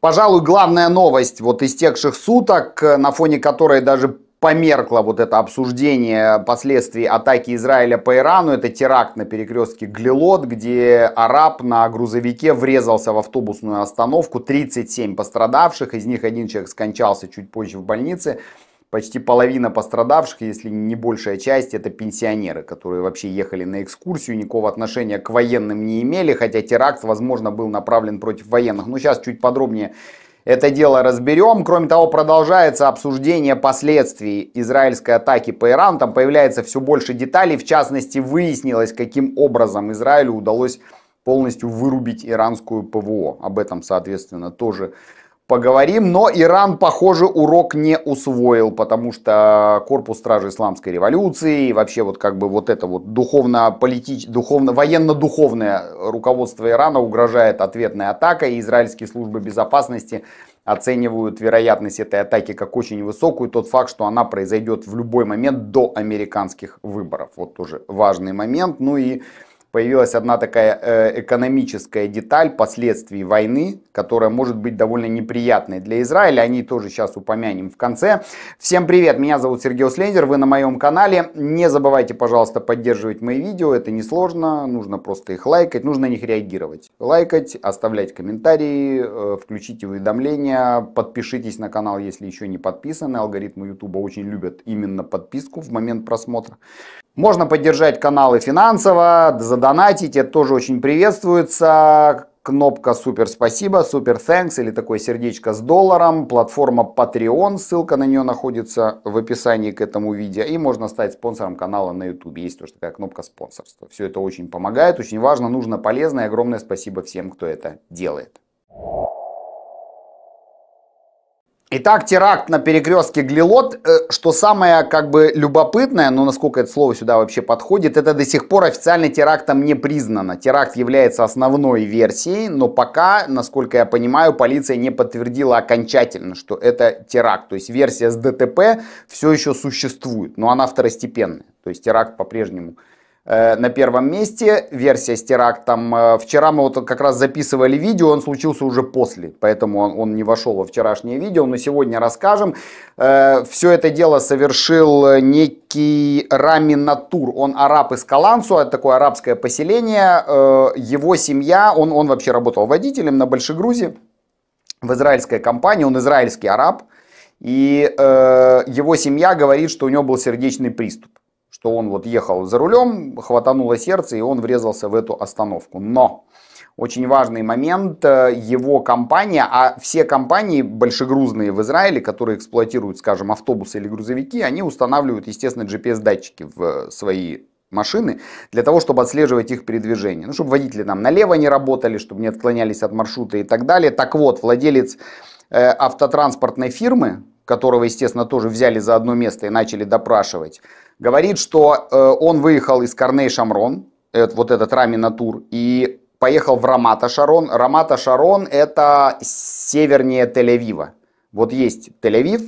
Пожалуй, главная новость вот из текших суток, на фоне которой даже померкло вот это обсуждение последствий атаки Израиля по Ирану. Это теракт на перекрестке Глилот, где араб на грузовике врезался в автобусную остановку. 37 пострадавших, из них один человек скончался чуть позже в больнице. Почти половина пострадавших, если не большая часть, это пенсионеры, которые вообще ехали на экскурсию, никакого отношения к военным не имели, хотя теракт, возможно, был направлен против военных. Но ну, сейчас чуть подробнее это дело разберем. Кроме того, продолжается обсуждение последствий израильской атаки по Ирану. Там появляется все больше деталей. В частности, выяснилось, каким образом Израилю удалось полностью вырубить иранскую ПВО. Об этом, соответственно, тоже поговорим. Но Иран, похоже, урок не усвоил, потому что корпус стражи исламской революции и вообще вот как бы вот это вот духовно-политич... духовно военно-духовное руководство Ирана угрожает ответной атакой. израильские службы безопасности оценивают вероятность этой атаки как очень высокую. Тот факт, что она произойдет в любой момент до американских выборов. Вот тоже важный момент. Ну и появилась одна такая э, экономическая деталь последствий войны, которая может быть довольно неприятной для Израиля. Они тоже сейчас упомянем в конце. Всем привет, меня зовут Сергей Услендер, вы на моем канале. Не забывайте, пожалуйста, поддерживать мои видео, это несложно, нужно просто их лайкать, нужно на них реагировать. Лайкать, оставлять комментарии, э, включить уведомления, подпишитесь на канал, если еще не подписаны. Алгоритмы YouTube очень любят именно подписку в момент просмотра. Можно поддержать каналы финансово, задонатить, это тоже очень приветствуется. Кнопка супер спасибо, супер thanks или такое сердечко с долларом, платформа Patreon, ссылка на нее находится в описании к этому видео. И можно стать спонсором канала на YouTube, есть тоже такая кнопка спонсорства. Все это очень помогает, очень важно, нужно, полезно и огромное спасибо всем, кто это делает. Итак, теракт на перекрестке Глилот, э, что самое как бы любопытное, но ну, насколько это слово сюда вообще подходит, это до сих пор официально терактом не признано. Теракт является основной версией, но пока, насколько я понимаю, полиция не подтвердила окончательно, что это теракт. То есть версия с ДТП все еще существует, но она второстепенная. То есть теракт по-прежнему Э, на первом месте, версия с терактом. Э, вчера мы вот как раз записывали видео, он случился уже после, поэтому он, он не вошел во вчерашнее видео, но сегодня расскажем. Э, Все это дело совершил некий Рами Натур, он араб из Каланцу, это такое арабское поселение, его семья, он, он вообще работал водителем на Большегрузе в израильской компании, он израильский араб, и его семья говорит, что у него был сердечный приступ что он вот ехал за рулем, хватануло сердце, и он врезался в эту остановку. Но очень важный момент, э, его компания, а все компании большегрузные в Израиле, которые эксплуатируют, скажем, автобусы или грузовики, они устанавливают, естественно, GPS-датчики в э, свои машины для того, чтобы отслеживать их передвижение. Ну, чтобы водители там налево не работали, чтобы не отклонялись от маршрута и так далее. Так вот, владелец э, автотранспортной фирмы, которого, естественно, тоже взяли за одно место и начали допрашивать, Говорит, что э, он выехал из Корней Шамрон, э, вот этот Рами Натур, и поехал в Рамата Шарон. Рамата Шарон это севернее Тель-Авива. Вот есть Тель-Авив,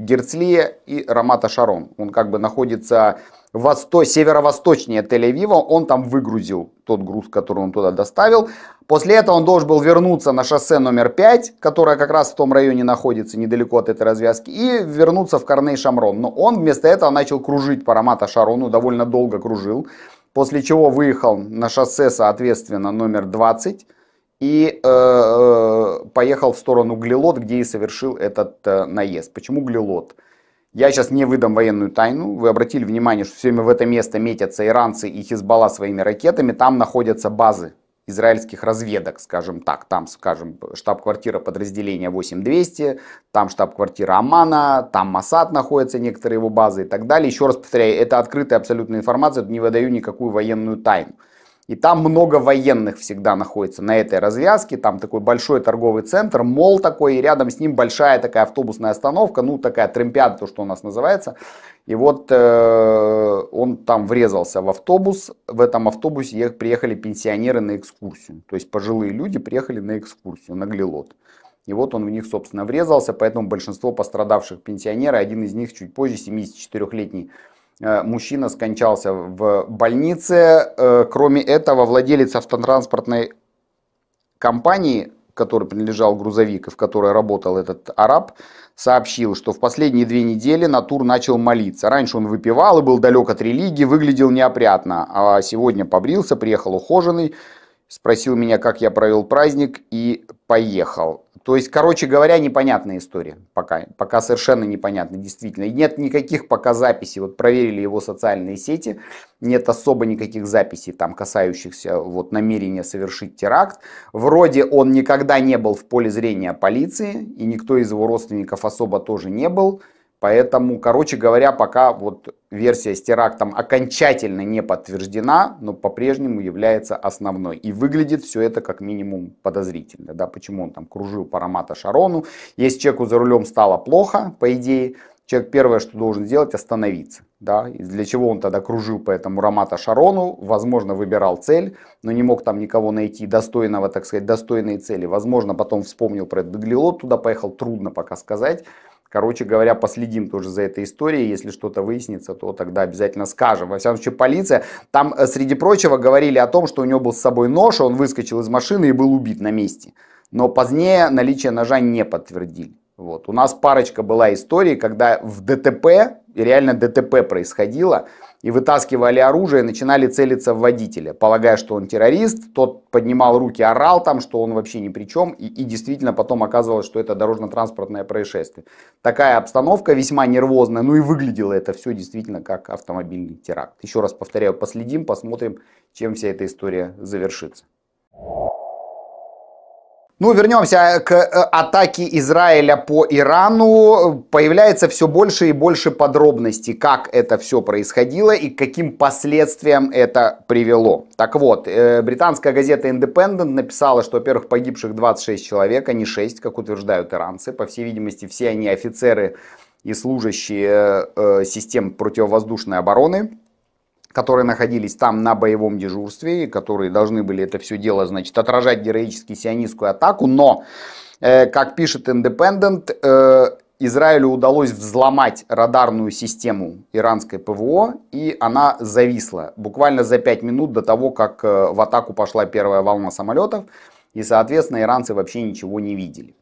Герцлия и Рамата Шарон. Он как бы находится восто... северо-восточнее Тель-Авива. Он там выгрузил тот груз, который он туда доставил. После этого он должен был вернуться на шоссе номер 5, которое как раз в том районе находится, недалеко от этой развязки, и вернуться в Корней-Шамрон. Но он вместо этого начал кружить по Рамата-Шарону, довольно долго кружил, после чего выехал на шоссе, соответственно, номер 20 и э, э, поехал в сторону Глилот, где и совершил этот э, наезд. Почему Глилот? Я сейчас не выдам военную тайну. Вы обратили внимание, что все время в это место метятся иранцы и Хизбалла своими ракетами. Там находятся базы израильских разведок, скажем так. Там, скажем, штаб-квартира подразделения 8200, там штаб-квартира Амана, там Масад находится некоторые его базы и так далее. Еще раз повторяю, это открытая абсолютная информация, не выдаю никакую военную тайну. И там много военных всегда находится на этой развязке. Там такой большой торговый центр, мол такой, и рядом с ним большая такая автобусная остановка, ну такая тремпиада, то, что у нас называется. И вот э, он там врезался в автобус. В этом автобусе ех, приехали пенсионеры на экскурсию. То есть пожилые люди приехали на экскурсию, на Глилот. И вот он в них, собственно, врезался, поэтому большинство пострадавших пенсионеры, один из них чуть позже, 74-летний Э, мужчина скончался в больнице. Э, кроме этого, владелец автотранспортной компании, который принадлежал грузовик, и в которой работал этот араб, сообщил, что в последние две недели Натур начал молиться. Раньше он выпивал и был далек от религии, выглядел неопрятно, а сегодня побрился, приехал ухоженный, спросил меня, как я провел праздник и поехал. То есть, короче говоря, непонятная история пока. Пока совершенно непонятно, действительно. И нет никаких пока записей. Вот проверили его социальные сети. Нет особо никаких записей, там, касающихся вот намерения совершить теракт. Вроде он никогда не был в поле зрения полиции. И никто из его родственников особо тоже не был. Поэтому, короче говоря, пока вот версия с терактом окончательно не подтверждена, но по-прежнему является основной. И выглядит все это как минимум подозрительно. Да, почему он там кружил по Рамата Шарону. Если человеку за рулем стало плохо, по идее, человек первое, что должен сделать, остановиться. Да? И для чего он тогда кружил по этому Рамата Шарону, возможно, выбирал цель, но не мог там никого найти достойного, так сказать, достойной цели. Возможно, потом вспомнил про этот туда поехал, трудно пока сказать. Короче говоря, последим тоже за этой историей. Если что-то выяснится, то тогда обязательно скажем. Во всяком случае, полиция. Там, э, среди прочего, говорили о том, что у него был с собой нож, он выскочил из машины и был убит на месте. Но позднее наличие ножа не подтвердили. Вот. У нас парочка была истории, когда в ДТП, реально ДТП происходило, и вытаскивали оружие, начинали целиться в водителя, полагая, что он террорист. Тот поднимал руки, орал там, что он вообще ни при чем. И, и действительно потом оказывалось, что это дорожно-транспортное происшествие. Такая обстановка весьма нервозная. Ну и выглядело это все действительно как автомобильный теракт. Еще раз повторяю, последим, посмотрим, чем вся эта история завершится. Ну, вернемся э, к э, атаке Израиля по Ирану. Появляется все больше и больше подробностей, как это все происходило и к каким последствиям это привело. Так вот, э, британская газета Independent написала, что, во-первых, погибших 26 человек, а не 6, как утверждают иранцы. По всей видимости, все они офицеры и служащие систем противовоздушной обороны которые находились там на боевом дежурстве, и которые должны были это все дело, значит, отражать героически сионистскую атаку, но, э, как пишет Independent, э, Израилю удалось взломать радарную систему иранской ПВО, и она зависла буквально за 5 минут до того, как э, в атаку пошла первая волна самолетов, и, соответственно, иранцы вообще ничего не видели.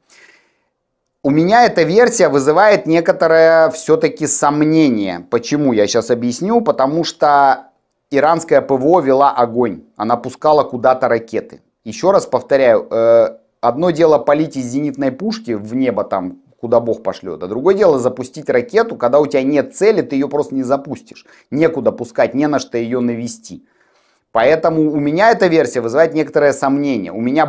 У меня эта версия вызывает некоторое все-таки сомнение. Почему? Я сейчас объясню. Потому что иранское ПВО вела огонь. Она пускала куда-то ракеты. Еще раз повторяю, э, одно дело полить из зенитной пушки в небо там, куда бог пошлет, а другое дело запустить ракету, когда у тебя нет цели, ты ее просто не запустишь. Некуда пускать, не на что ее навести. Поэтому у меня эта версия вызывает некоторое сомнение. У меня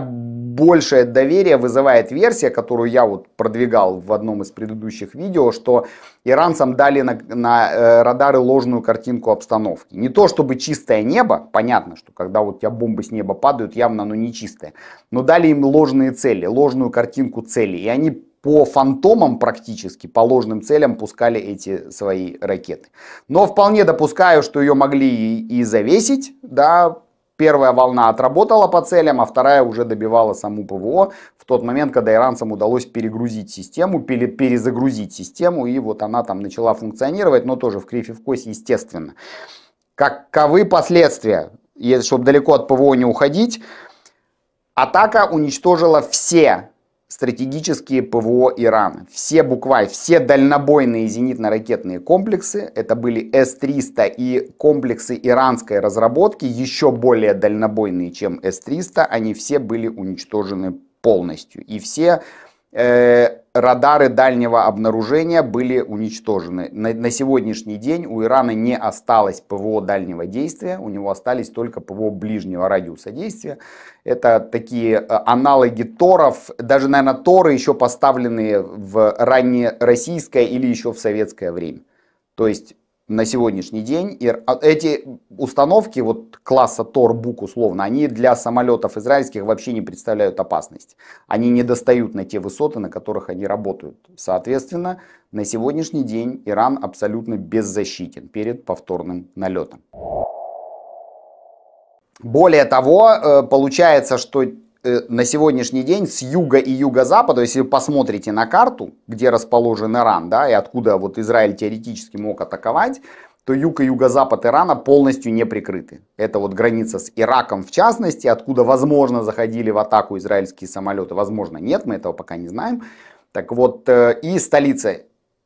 большее доверие вызывает версия, которую я вот продвигал в одном из предыдущих видео, что иранцам дали на, на э, радары ложную картинку обстановки. Не то чтобы чистое небо, понятно, что когда вот у тебя бомбы с неба падают, явно оно не чистое, но дали им ложные цели, ложную картинку цели, и они по фантомам практически, по ложным целям пускали эти свои ракеты. Но вполне допускаю, что ее могли и, и завесить, да, Первая волна отработала по целям, а вторая уже добивала саму ПВО в тот момент, когда иранцам удалось перегрузить систему, перезагрузить систему, и вот она там начала функционировать, но тоже в крифе в косе, естественно. Каковы последствия? Если, чтобы далеко от ПВО не уходить, атака уничтожила все стратегические ПВО Ирана. Все буквально, все дальнобойные зенитно-ракетные комплексы, это были С-300 и комплексы иранской разработки, еще более дальнобойные, чем С-300, они все были уничтожены полностью. И все э, радары дальнего обнаружения были уничтожены. На, на сегодняшний день у Ирана не осталось ПВО дальнего действия, у него остались только ПВО ближнего радиуса действия. Это такие э, аналоги торов, даже, наверное, торы еще поставленные в российское или еще в советское время. То есть на сегодняшний день. И а, эти установки вот класса Торбук условно, они для самолетов израильских вообще не представляют опасность. Они не достают на те высоты, на которых они работают. Соответственно, на сегодняшний день Иран абсолютно беззащитен перед повторным налетом. Более того, э, получается, что Э, на сегодняшний день с юга и юго-запада, если вы посмотрите на карту, где расположен Иран, да, и откуда вот Израиль теоретически мог атаковать, то юг и юго-запад Ирана полностью не прикрыты. Это вот граница с Ираком в частности, откуда, возможно, заходили в атаку израильские самолеты, возможно, нет, мы этого пока не знаем. Так вот, э, и столица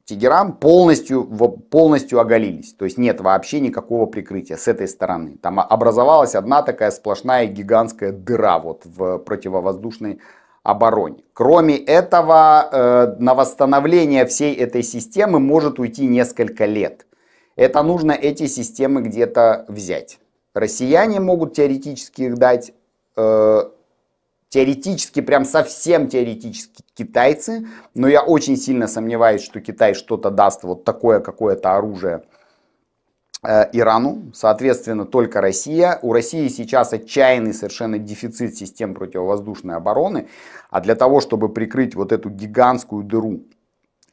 Тегеран полностью, полностью оголились. То есть нет вообще никакого прикрытия с этой стороны. Там образовалась одна такая сплошная гигантская дыра вот в противовоздушной обороне. Кроме этого, э, на восстановление всей этой системы может уйти несколько лет. Это нужно эти системы где-то взять. Россияне могут теоретически их дать э, теоретически, прям совсем теоретически китайцы, но я очень сильно сомневаюсь, что Китай что-то даст, вот такое какое-то оружие э, Ирану, соответственно, только Россия. У России сейчас отчаянный совершенно дефицит систем противовоздушной обороны, а для того, чтобы прикрыть вот эту гигантскую дыру,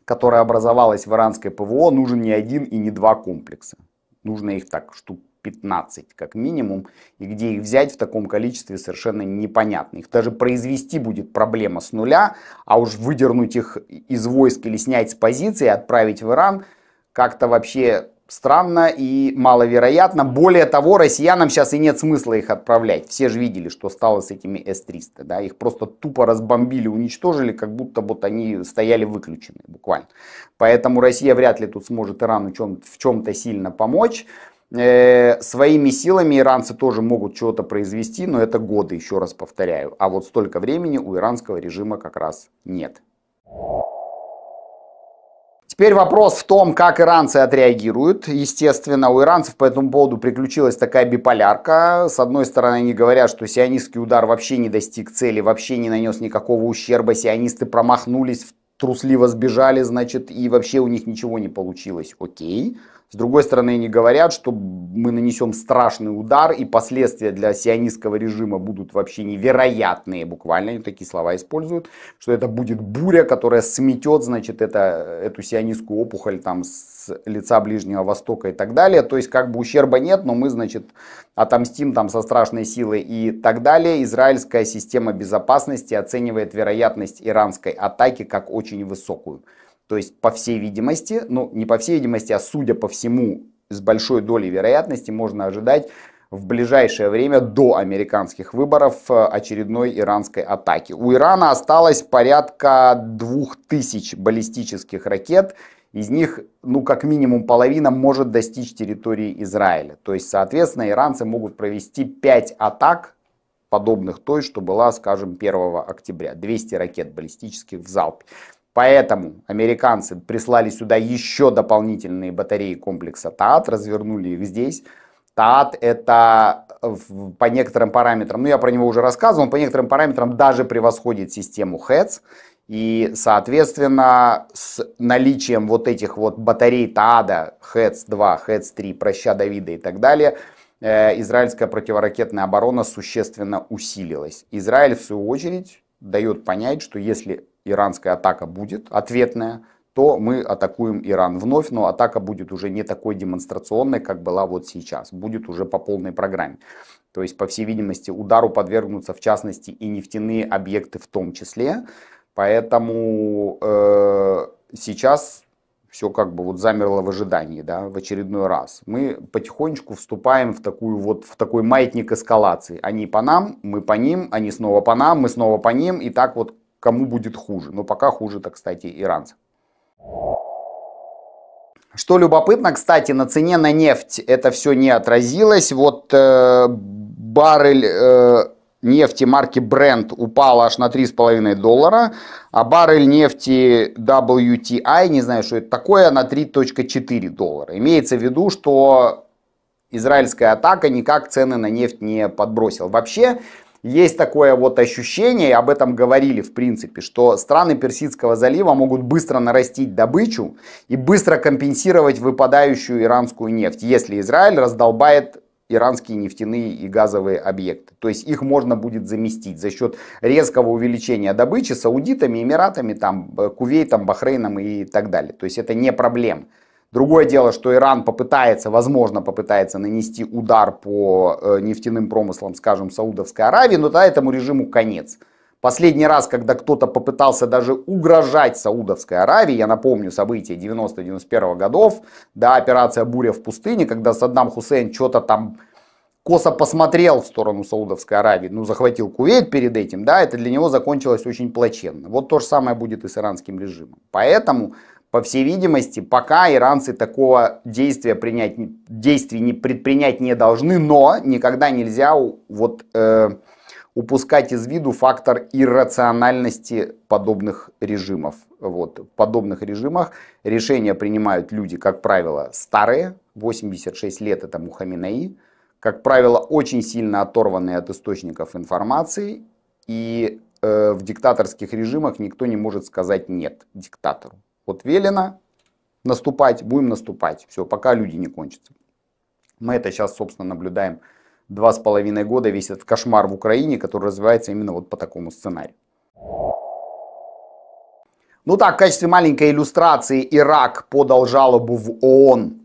которая образовалась в иранской ПВО, нужен не один и не два комплекса. Нужно их так штук 15 как минимум, и где их взять в таком количестве совершенно непонятно. Их даже произвести будет проблема с нуля, а уж выдернуть их из войск или снять с позиции и отправить в Иран как-то вообще странно и маловероятно. Более того, россиянам сейчас и нет смысла их отправлять. Все же видели, что стало с этими С-300. Да? Их просто тупо разбомбили, уничтожили, как будто вот они стояли выключены буквально. Поэтому Россия вряд ли тут сможет Ирану в чем-то сильно помочь. Э, своими силами иранцы тоже могут чего-то произвести, но это годы, еще раз повторяю. А вот столько времени у иранского режима как раз нет. Теперь вопрос в том, как иранцы отреагируют. Естественно, у иранцев по этому поводу приключилась такая биполярка. С одной стороны, они говорят, что сионистский удар вообще не достиг цели, вообще не нанес никакого ущерба, сионисты промахнулись, трусливо сбежали, значит, и вообще у них ничего не получилось. Окей. С другой стороны, не говорят, что мы нанесем страшный удар, и последствия для сионистского режима будут вообще невероятные. Буквально они такие слова используют, что это будет буря, которая сметет, значит, это, эту сионистскую опухоль там с лица Ближнего Востока и так далее. То есть, как бы ущерба нет, но мы, значит, отомстим там со страшной силой и так далее. Израильская система безопасности оценивает вероятность иранской атаки как очень высокую. То есть, по всей видимости, ну не по всей видимости, а судя по всему, с большой долей вероятности можно ожидать в ближайшее время до американских выборов э, очередной иранской атаки. У Ирана осталось порядка 2000 баллистических ракет, из них, ну, как минимум половина может достичь территории Израиля. То есть, соответственно, иранцы могут провести 5 атак, подобных той, что была, скажем, 1 октября. 200 ракет баллистических в залпе. Поэтому американцы прислали сюда еще дополнительные батареи комплекса ТААТ, развернули их здесь. ТААТ это по некоторым параметрам, ну я про него уже рассказывал, он по некоторым параметрам даже превосходит систему ХЭЦ. И, соответственно, с наличием вот этих вот батарей ТААДа, ХЭЦ-2, ХЭЦ-3, Проща Давида и так далее, э, израильская противоракетная оборона существенно усилилась. Израиль, в свою очередь, дает понять, что если иранская атака будет ответная, то мы атакуем Иран вновь, но атака будет уже не такой демонстрационной, как была вот сейчас, будет уже по полной программе. То есть, по всей видимости, удару подвергнутся в частности и нефтяные объекты в том числе, поэтому э, сейчас все как бы вот замерло в ожидании, да, в очередной раз. Мы потихонечку вступаем в такую вот, в такой маятник эскалации. Они по нам, мы по ним, они снова по нам, мы снова по ним, и так вот кому будет хуже. Но пока хуже-то, кстати, иранцам. Что любопытно, кстати, на цене на нефть это все не отразилось. Вот э, баррель э, нефти марки Brent упал аж на 3,5 доллара, а баррель нефти WTI, не знаю, что это такое, на 3,4 доллара. Имеется в виду, что израильская атака никак цены на нефть не подбросила. Вообще, есть такое вот ощущение, и об этом говорили в принципе, что страны Персидского залива могут быстро нарастить добычу и быстро компенсировать выпадающую иранскую нефть, если Израиль раздолбает иранские нефтяные и газовые объекты. То есть их можно будет заместить за счет резкого увеличения добычи саудитами, эмиратами, там, э, Кувейтом, Бахрейном и так далее. То есть это не проблема. Другое дело, что Иран попытается, возможно, попытается нанести удар по э, нефтяным промыслам, скажем, Саудовской Аравии, но да, этому режиму конец. Последний раз, когда кто-то попытался даже угрожать Саудовской Аравии, я напомню события 90-91 годов, да, операция «Буря в пустыне», когда Саддам Хусейн что-то там косо посмотрел в сторону Саудовской Аравии, ну, захватил Кувейт перед этим, да, это для него закончилось очень плачевно. Вот то же самое будет и с иранским режимом. Поэтому по всей видимости, пока иранцы такого действия принять, действий не предпринять не должны, но никогда нельзя вот, э, упускать из виду фактор иррациональности подобных режимов. Вот, в подобных режимах решения принимают люди, как правило, старые, 86 лет это Мухамминаи, как правило, очень сильно оторванные от источников информации, и э, в диктаторских режимах никто не может сказать «нет» диктатору. Вот велено наступать, будем наступать. Все, пока люди не кончатся. Мы это сейчас, собственно, наблюдаем два с половиной года весь этот кошмар в Украине, который развивается именно вот по такому сценарию. Ну так, в качестве маленькой иллюстрации Ирак подал жалобу в ООН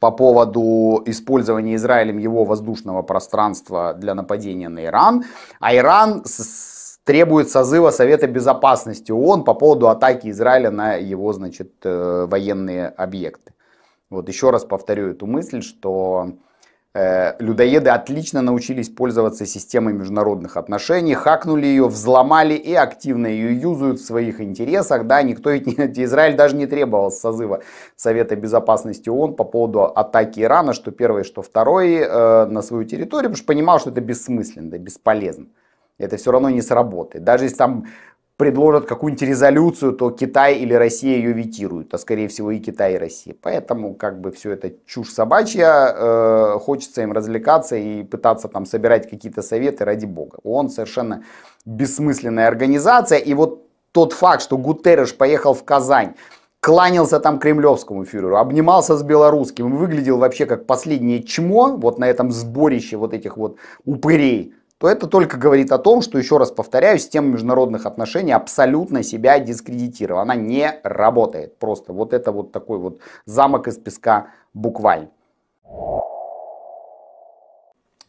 по поводу использования Израилем его воздушного пространства для нападения на Иран. А Иран требует созыва Совета Безопасности ООН по поводу атаки Израиля на его, значит, э, военные объекты. Вот еще раз повторю эту мысль, что э, людоеды отлично научились пользоваться системой международных отношений, хакнули ее, взломали и активно ее юзают в своих интересах. Да, никто ведь не, Израиль даже не требовал созыва Совета Безопасности ООН по поводу атаки Ирана, что первое, что второе э, на свою территорию, потому что понимал, что это бессмысленно, да, бесполезно. Это все равно не сработает. Даже если там предложат какую-нибудь резолюцию, то Китай или Россия ее витируют, а скорее всего и Китай, и Россия. Поэтому как бы все это чушь собачья, э, хочется им развлекаться и пытаться там собирать какие-то советы ради бога. Он совершенно бессмысленная организация, и вот тот факт, что Гутерреш поехал в Казань, кланялся там кремлевскому фюреру, обнимался с белорусским, выглядел вообще как последнее чмо вот на этом сборище вот этих вот упырей, то это только говорит о том, что, еще раз повторяю, система международных отношений абсолютно себя дискредитировала. Она не работает. Просто вот это вот такой вот замок из песка буквально.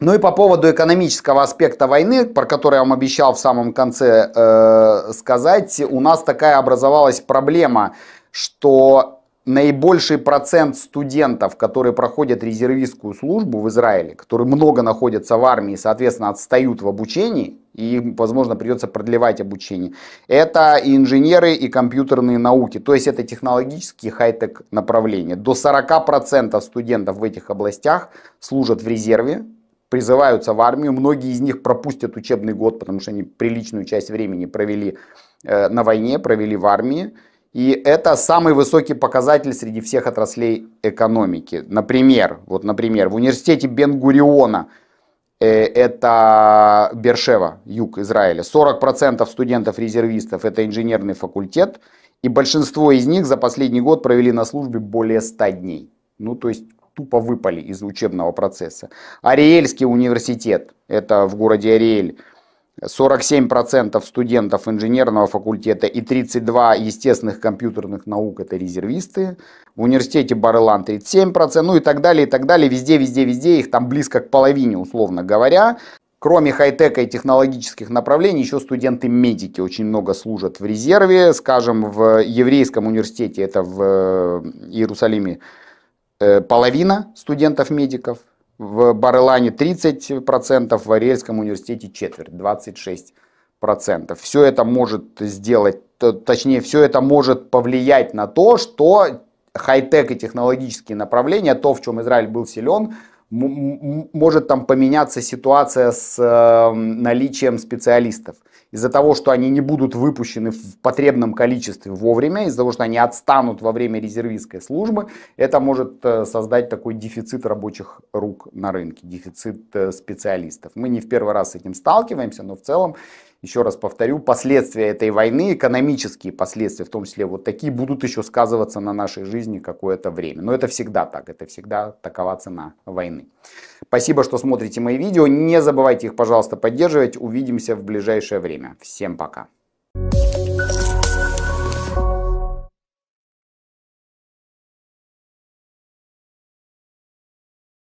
Ну и по поводу экономического аспекта войны, про который я вам обещал в самом конце э, сказать, у нас такая образовалась проблема, что наибольший процент студентов, которые проходят резервистскую службу в Израиле, которые много находятся в армии, соответственно, отстают в обучении, и им, возможно, придется продлевать обучение, это и инженеры, и компьютерные науки. То есть это технологические хай-тек направления. До 40% студентов в этих областях служат в резерве, призываются в армию. Многие из них пропустят учебный год, потому что они приличную часть времени провели э, на войне, провели в армии. И это самый высокий показатель среди всех отраслей экономики. Например, вот, например, в университете Бенгуриона, э, это Бершева, юг Израиля, 40% студентов-резервистов – это инженерный факультет, и большинство из них за последний год провели на службе более 100 дней. Ну, то есть тупо выпали из учебного процесса. Ариэльский университет, это в городе Ариэль, 47% студентов инженерного факультета и 32 естественных компьютерных наук это резервисты. В университете Барелан 37%, ну и так далее, и так далее. Везде, везде, везде их там близко к половине, условно говоря. Кроме хай-тека и технологических направлений, еще студенты-медики очень много служат в резерве. Скажем, в Еврейском университете, это в э, Иерусалиме, э, половина студентов-медиков – в Барелане 30%, в Ариэльском университете четверть, 26%. Все это может сделать, точнее, все это может повлиять на то, что хай-тек и технологические направления, то, в чем Израиль был силен, может там поменяться ситуация с э, наличием специалистов. Из-за того, что они не будут выпущены в потребном количестве вовремя, из-за того, что они отстанут во время резервистской службы, это может э, создать такой дефицит рабочих рук на рынке, дефицит э, специалистов. Мы не в первый раз с этим сталкиваемся, но в целом еще раз повторю, последствия этой войны, экономические последствия, в том числе вот такие, будут еще сказываться на нашей жизни какое-то время. Но это всегда так, это всегда такова цена войны. Спасибо, что смотрите мои видео. Не забывайте их, пожалуйста, поддерживать. Увидимся в ближайшее время. Всем пока.